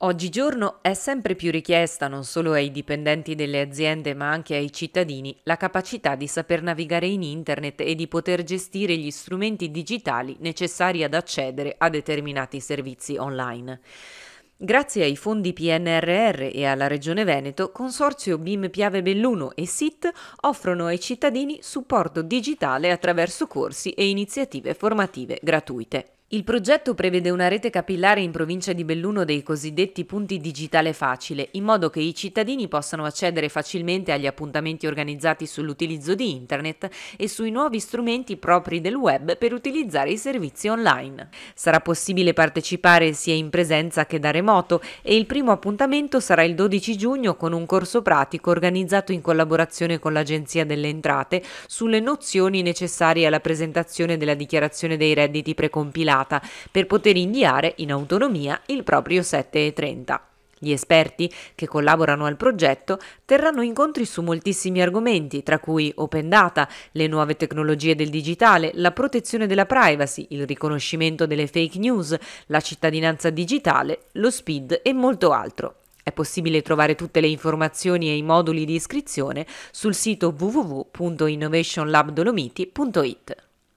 Oggigiorno è sempre più richiesta non solo ai dipendenti delle aziende ma anche ai cittadini la capacità di saper navigare in Internet e di poter gestire gli strumenti digitali necessari ad accedere a determinati servizi online. Grazie ai fondi PNRR e alla Regione Veneto, Consorzio BIM Piave Belluno e SIT offrono ai cittadini supporto digitale attraverso corsi e iniziative formative gratuite. Il progetto prevede una rete capillare in provincia di Belluno dei cosiddetti punti digitale facile, in modo che i cittadini possano accedere facilmente agli appuntamenti organizzati sull'utilizzo di Internet e sui nuovi strumenti propri del web per utilizzare i servizi online. Sarà possibile partecipare sia in presenza che da remoto e il primo appuntamento sarà il 12 giugno con un corso pratico organizzato in collaborazione con l'Agenzia delle Entrate sulle nozioni necessarie alla presentazione della dichiarazione dei redditi precompilati immediata per poter inviare in autonomia il proprio 7.30. Gli esperti che collaborano al progetto terranno incontri su moltissimi argomenti, tra cui open data, le nuove tecnologie del digitale, la protezione della privacy, il riconoscimento delle fake news, la cittadinanza digitale, lo speed e molto altro. È possibile trovare tutte le informazioni e i moduli di iscrizione sul sito www.innovationlabdolomiti.it.